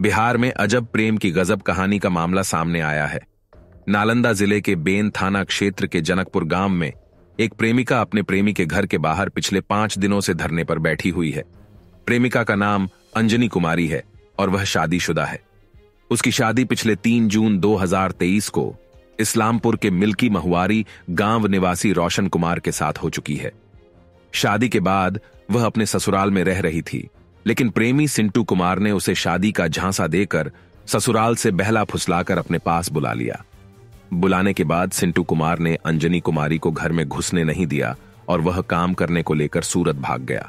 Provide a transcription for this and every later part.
बिहार में अजब प्रेम की गजब कहानी का मामला सामने आया है नालंदा जिले के बेन थाना क्षेत्र के जनकपुर गांव में एक प्रेमिका अपने प्रेमी के घर के बाहर पिछले पांच दिनों से धरने पर बैठी हुई है प्रेमिका का नाम अंजनी कुमारी है और वह शादीशुदा है उसकी शादी पिछले तीन जून 2023 को इस्लामपुर के मिल्की महुआरी गांव निवासी रोशन कुमार के साथ हो चुकी है शादी के बाद वह अपने ससुराल में रह रही थी लेकिन प्रेमी सिंटू कुमार ने उसे शादी का झांसा देकर ससुराल से बहला फुसलाकर अपने पास बुला लिया बुलाने के बाद सिंटू कुमार ने अंजनी कुमारी को घर में घुसने नहीं दिया और वह काम करने को लेकर सूरत भाग गया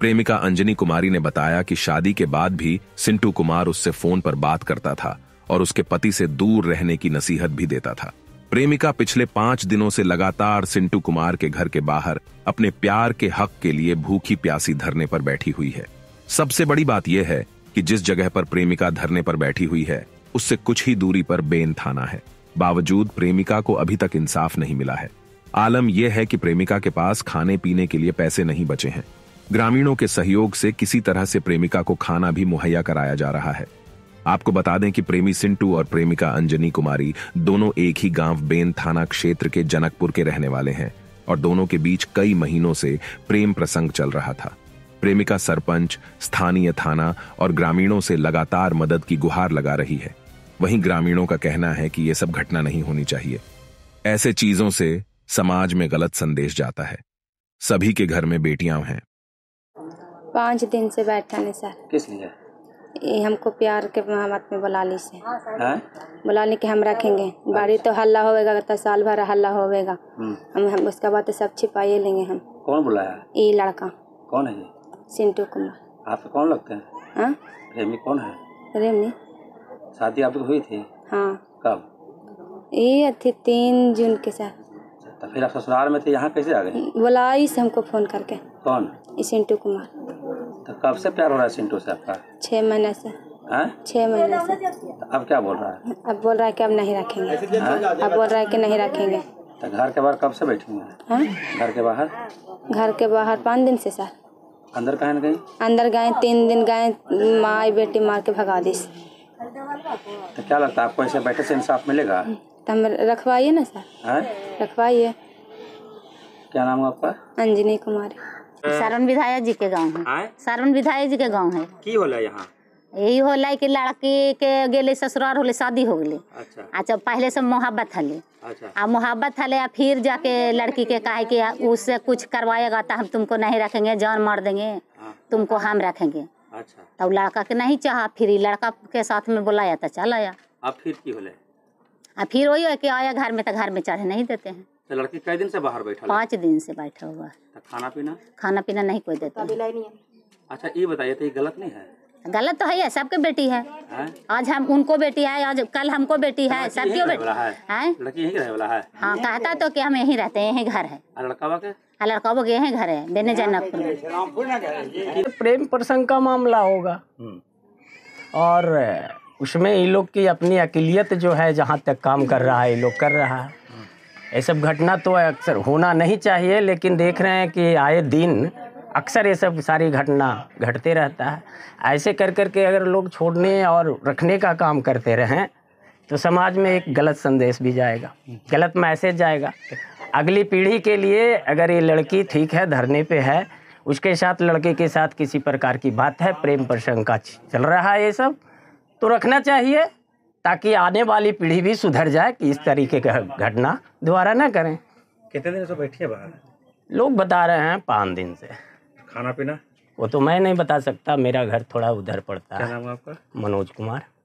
प्रेमिका अंजनी कुमारी ने बताया कि शादी के बाद भी सिंटू कुमार उससे फोन पर बात करता था और उसके पति से दूर रहने की नसीहत भी देता था प्रेमिका पिछले पांच दिनों से लगातार सिंटू कुमार के घर के बाहर अपने प्यार के हक के लिए भूखी प्यासी धरने पर बैठी हुई है सबसे बड़ी बात यह है कि जिस जगह पर प्रेमिका धरने पर बैठी हुई है उससे कुछ ही दूरी पर बेन थाना है बावजूद प्रेमिका को अभी तक इंसाफ नहीं मिला है आलम यह है कि प्रेमिका के पास खाने पीने के लिए पैसे नहीं बचे हैं ग्रामीणों के सहयोग से किसी तरह से प्रेमिका को खाना भी मुहैया कराया जा रहा है आपको बता दें कि प्रेमी सिंटू और प्रेमिका अंजनी कुमारी दोनों एक ही गांव बेन थाना क्षेत्र के जनकपुर के रहने वाले हैं और दोनों के बीच कई महीनों से प्रेम प्रसंग चल रहा था प्रेमिका सरपंच स्थानीय थाना और ग्रामीणों से लगातार मदद की गुहार लगा रही है वहीं ग्रामीणों का कहना है कि ये सब घटना नहीं होनी चाहिए ऐसे चीजों से समाज में गलत संदेश जाता है सभी के घर में बेटियां हैं पांच दिन से बैठा नहीं सर किस लिए हमको प्यार के महमत में बुला ली से हाँ? बुला ली के हम रखेंगे बारी तो हल्ला होगा तो साल भर हल्ला होगा हम्म। हम, हम उसका बात सब छिपाइए लेंगे हम कौन बुलाया ये लड़का कौन है सिंटू कुमार आपको कौन लगता है हाँ? रेमी कौन है रेमी शादी आपकी हुई थी हाँ कब ये थे तीन जून के साथ तो फिर आप ससुराल में थे यहाँ कैसे आ गए बुलाई से हमको फोन करके कौन सिंटू कुमार तो कब से प्यार हो रहा है सिंटू से आपका छह महीने से हाँ? छह महीने से तो अब क्या बोल रहा है अब बोल रहा है कि अब नहीं रखेंगे अब बोल रहा है कि नहीं रखेंगे तो घर के बाहर कब से बैठेंगे हाँ? घर के बाहर घर के बाहर पाँच दिन से सर अंदर कहाँ गए अंदर गए तीन दिन गए माँ बेटी मार के भगा दी तो क्या लगता है आपको ऐसे बैठे से इंसाफ मिलेगा हम्म, तो हम रखवाइए ना सर हाँ? रखवाइए क्या नाम है आपका अंजनी कुमारी सारण विधायक जी के गांव है सारण हाँ? विधायक जी के गांव है की होला यहाँ यही होल कि लड़की के गेले ससुराल होले शादी हो गई अच्छा पहले से मोहब्बत हल अच्छा। आ मोहब्बत हल आ फिर जाके लड़की के कहे कि उससे कुछ करवाएगा तो हम तुमको नहीं रखेंगे जान मार देंगे हाँ। तुमको हम रखेंगे अच्छा तब तो लड़का के नहीं चाह फिर लड़का के साथ में बुलाया तो चल आया अब फिर की होले अब फिर वही है कि आया घर में तो घर में चढ़े नहीं देते हैं तो लड़की कई दिन से बाहर बैठा पाँच दिन से बैठा हुआ तो खाना पीना खाना पीना नहीं कोई देता अच्छा ये बताइए तो ये गलत नहीं है गलत तो है ये सबके बेटी है आज हम उनको बेटी है आज कल हमको बेटी है सबके बेटी है हाँ कहता तो कि हम यही रहते हैं यही घर है लड़का वो यही घर है बेने जनकपुर प्रेम प्रसंग का मामला होगा हम्म। और उसमें ये लोग की अपनी अकेलियत जो है जहाँ तक काम कर रहा है ये लोग कर रहा है हम्म। ये सब घटना तो अक्सर होना नहीं चाहिए लेकिन देख रहे हैं कि आए दिन अक्सर ये सब सारी घटना घटते रहता है ऐसे कर कर के अगर लोग छोड़ने और रखने का काम करते रहें तो समाज में एक गलत संदेश भी जाएगा गलत मैसेज जाएगा अगली पीढ़ी के लिए अगर ये लड़की ठीक है धरने पे है उसके साथ लड़के के साथ किसी प्रकार की बात है प्रेम प्रसंग का चल रहा है ये सब तो रखना चाहिए ताकि आने वाली पीढ़ी भी सुधर जाए कि इस तरीके का घटना दोबारा ना करें कितने दिन से बैठिए बाहर लोग बता रहे हैं पाँच दिन से खाना पीना वो तो मैं नहीं बता सकता मेरा घर थोड़ा उधर पड़ता है क्या नाम आपका मनोज कुमार